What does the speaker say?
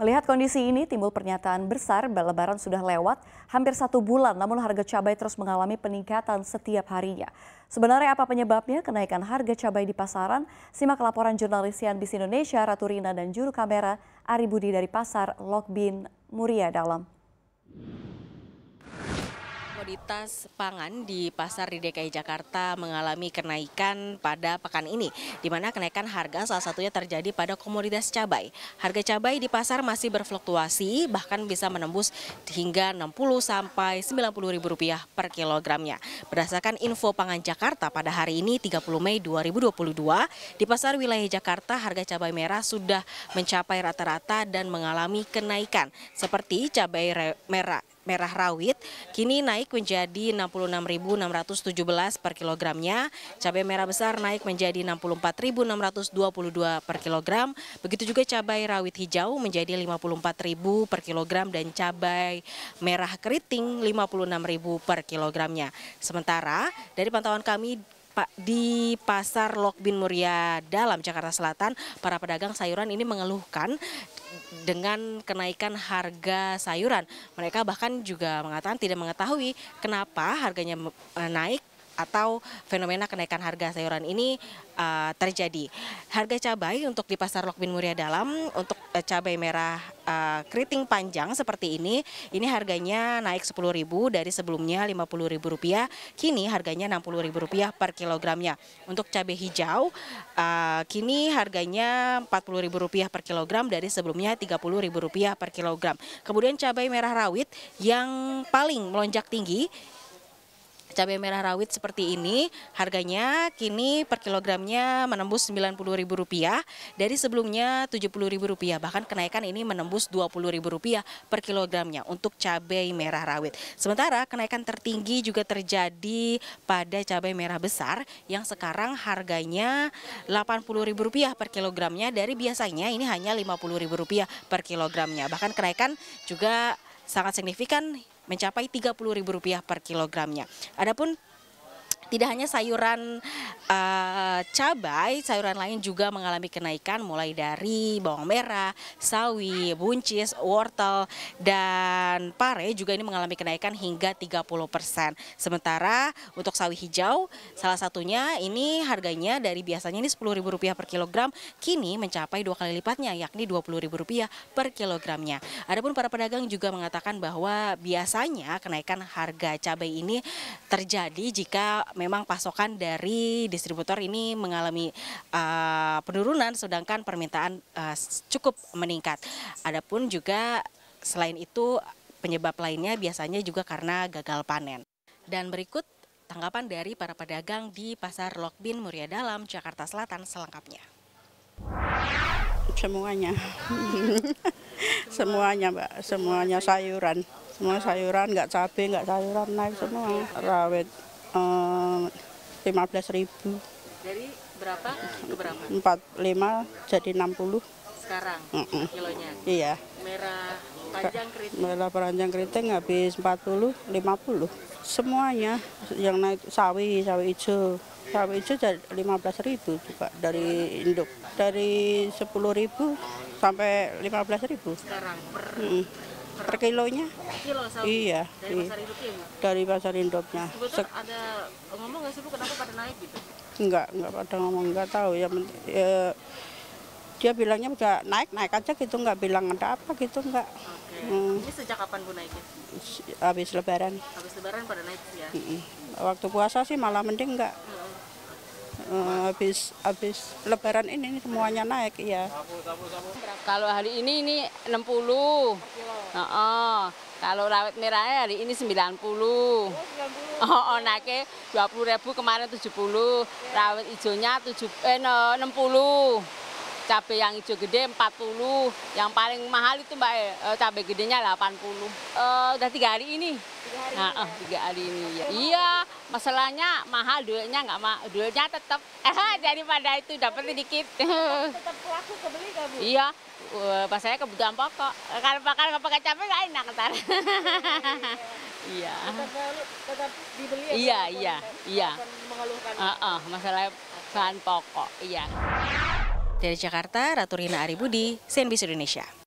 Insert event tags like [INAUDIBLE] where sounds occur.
Melihat kondisi ini, timbul pernyataan besar lebaran sudah lewat hampir satu bulan, namun harga cabai terus mengalami peningkatan setiap harinya. Sebenarnya apa penyebabnya kenaikan harga cabai di pasaran? Simak laporan jurnalis CNBC Indonesia, Ratu Rina dan juru kamera Ari Budi dari pasar Lokbin Muria Dalam. Komoditas pangan di pasar di DKI Jakarta mengalami kenaikan pada pekan ini, di mana kenaikan harga salah satunya terjadi pada komoditas cabai. Harga cabai di pasar masih berfluktuasi, bahkan bisa menembus hingga 60 sampai 90 ribu rupiah per kilogramnya. Berdasarkan info pangan Jakarta pada hari ini 30 Mei 2022, di pasar wilayah Jakarta harga cabai merah sudah mencapai rata-rata dan mengalami kenaikan, seperti cabai merah merah rawit kini naik menjadi 66.617 per kilogramnya. Cabai merah besar naik menjadi 64.622 per kilogram. Begitu juga cabai rawit hijau menjadi 54.000 per kilogram dan cabai merah keriting 56.000 per kilogramnya. Sementara dari pantauan kami di pasar Lok Bin Muria Dalam, Jakarta Selatan, para pedagang sayuran ini mengeluhkan dengan kenaikan harga sayuran. Mereka bahkan juga mengatakan tidak mengetahui kenapa harganya naik atau fenomena kenaikan harga sayuran ini uh, terjadi. Harga cabai untuk di pasar Lokbin Muria Dalam untuk uh, cabai merah uh, keriting panjang seperti ini, ini harganya naik Rp10.000 dari sebelumnya Rp50.000, kini harganya Rp60.000 per kilogramnya. Untuk cabai hijau uh, kini harganya Rp40.000 per kilogram dari sebelumnya Rp30.000 per kilogram. Kemudian cabai merah rawit yang paling melonjak tinggi Cabai merah rawit seperti ini harganya kini per kilogramnya menembus Rp90.000 dari sebelumnya Rp70.000 bahkan kenaikan ini menembus Rp20.000 per kilogramnya untuk cabai merah rawit. Sementara kenaikan tertinggi juga terjadi pada cabai merah besar yang sekarang harganya Rp80.000 per kilogramnya dari biasanya ini hanya Rp50.000 per kilogramnya. Bahkan kenaikan juga sangat signifikan mencapai Rp30.000 per kilogramnya. Adapun tidak hanya sayuran uh, cabai, sayuran lain juga mengalami kenaikan mulai dari bawang merah, sawi, buncis, wortel, dan pare juga ini mengalami kenaikan hingga 30 persen. Sementara untuk sawi hijau, salah satunya ini harganya dari biasanya ini Rp10.000 per kilogram, kini mencapai dua kali lipatnya yakni Rp20.000 per kilogramnya. Adapun para pedagang juga mengatakan bahwa biasanya kenaikan harga cabai ini terjadi jika memang pasokan dari distributor ini mengalami uh, penurunan sedangkan permintaan uh, cukup meningkat. Adapun juga selain itu penyebab lainnya biasanya juga karena gagal panen. Dan berikut tanggapan dari para pedagang di Pasar Lokbin Muria Dalam, Jakarta Selatan selengkapnya. Semuanya. [LAUGHS] semuanya mbak semuanya sayuran semua sayuran nggak cabe, nggak sayuran naik semua rawit Eh, lima belas ribu dari berapa ke berapa empat lima jadi enam puluh sekarang mm -mm. kilonya iya merah panjang keriting merah panjang keriting habis empat puluh lima puluh semuanya yang naik sawi sawi hijau sawi hijau jadi lima belas ribu juga dari induk dari sepuluh ribu sampai lima belas ribu sekarang per mm -mm per kilonya. Per Kilo, sawi. iya. Dari iya. pasar induknya enggak? Dari pasar induknya. Sebetulnya ada ngomong nggak sih Bu kenapa pada naik gitu? Enggak, enggak pada ngomong, enggak tahu. Ya, ya dia bilangnya udah naik naik aja gitu nggak bilang ada apa gitu nggak okay. hmm. ini sejak kapan bu naiknya habis lebaran habis lebaran pada naik ya mm -mm. waktu puasa sih malah mending nggak mm -mm. Eh, habis habis lebaran ini, ini semuanya naik ya. Kalau hari ini ini 60. Oh, oh. Kalau rawit merahnya hari ini 90. Oh, Oh, oh 20 20.000 kemarin 70. Rawit hijaunya 7 eh no, 60 cabai yang hijau gede 40, yang paling mahal itu mbak e, cabai gedenya 80. E, udah tiga hari ini. Tiga hari nah, ini. Ya. tiga hari ini ya. Iya, masalahnya mahal duitnya nggak mah, duitnya tetap eh, [LAUGHS] pada itu dapat sedikit. tetap laku kebeli nggak bu? Iya, eh, pas saya kebutuhan pokok. Kalau pakar, nggak pakai cabai nggak enak ntar. [LAUGHS] Iya. Tetap, dibeli ya? Iya, iya, iya. Mengeluhkan. Uh, uh, masalah bahan pokok, iya. Dari Jakarta, Ratu Rina Aribudi, CNBC Indonesia.